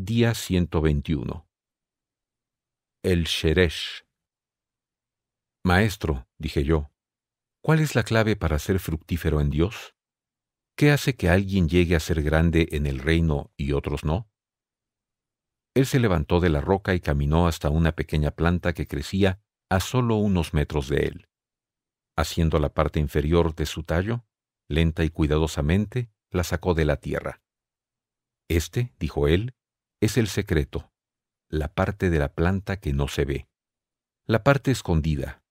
Día 121. El Sheresh. Maestro, dije yo, ¿cuál es la clave para ser fructífero en Dios? ¿Qué hace que alguien llegue a ser grande en el reino y otros no? Él se levantó de la roca y caminó hasta una pequeña planta que crecía a solo unos metros de él. Haciendo la parte inferior de su tallo, lenta y cuidadosamente, la sacó de la tierra. Este, dijo él, es el secreto, la parte de la planta que no se ve. La parte escondida.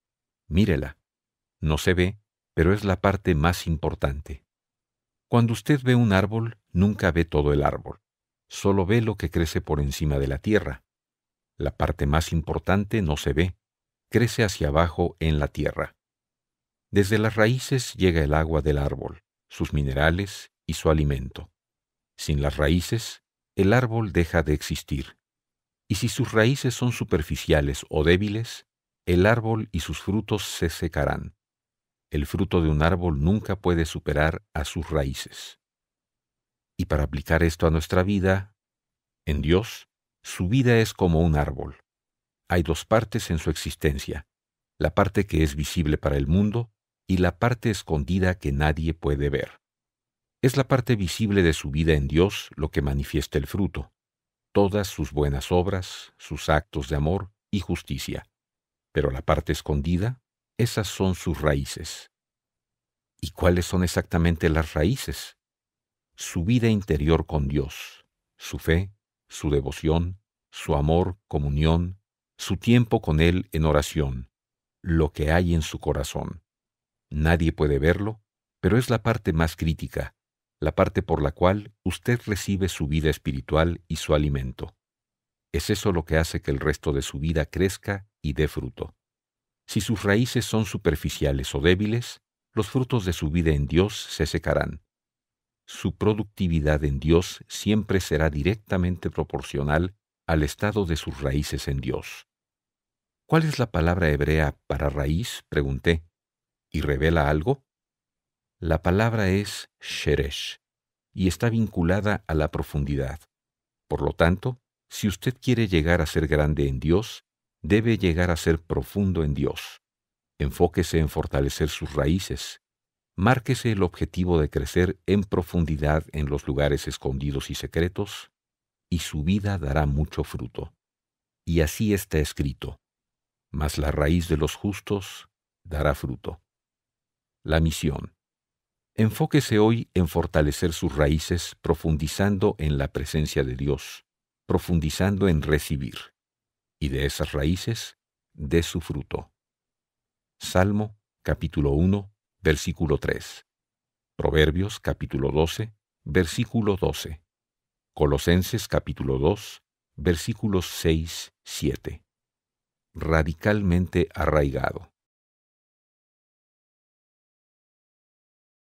Mírela. No se ve, pero es la parte más importante. Cuando usted ve un árbol, nunca ve todo el árbol. Solo ve lo que crece por encima de la tierra. La parte más importante no se ve. Crece hacia abajo en la tierra. Desde las raíces llega el agua del árbol, sus minerales y su alimento. Sin las raíces, el árbol deja de existir, y si sus raíces son superficiales o débiles, el árbol y sus frutos se secarán. El fruto de un árbol nunca puede superar a sus raíces. Y para aplicar esto a nuestra vida, en Dios, su vida es como un árbol. Hay dos partes en su existencia, la parte que es visible para el mundo y la parte escondida que nadie puede ver. Es la parte visible de su vida en Dios lo que manifiesta el fruto, todas sus buenas obras, sus actos de amor y justicia. Pero la parte escondida, esas son sus raíces. ¿Y cuáles son exactamente las raíces? Su vida interior con Dios, su fe, su devoción, su amor, comunión, su tiempo con Él en oración, lo que hay en su corazón. Nadie puede verlo, pero es la parte más crítica, la parte por la cual usted recibe su vida espiritual y su alimento. Es eso lo que hace que el resto de su vida crezca y dé fruto. Si sus raíces son superficiales o débiles, los frutos de su vida en Dios se secarán. Su productividad en Dios siempre será directamente proporcional al estado de sus raíces en Dios. ¿Cuál es la palabra hebrea para raíz? pregunté. ¿Y revela algo? La palabra es sheresh y está vinculada a la profundidad. Por lo tanto, si usted quiere llegar a ser grande en Dios, debe llegar a ser profundo en Dios. Enfóquese en fortalecer sus raíces. Márquese el objetivo de crecer en profundidad en los lugares escondidos y secretos, y su vida dará mucho fruto. Y así está escrito. Mas la raíz de los justos dará fruto. La misión. Enfóquese hoy en fortalecer sus raíces profundizando en la presencia de Dios, profundizando en recibir, y de esas raíces, dé su fruto. Salmo capítulo 1, versículo 3. Proverbios capítulo 12, versículo 12. Colosenses capítulo 2, versículos 6, 7. Radicalmente arraigado.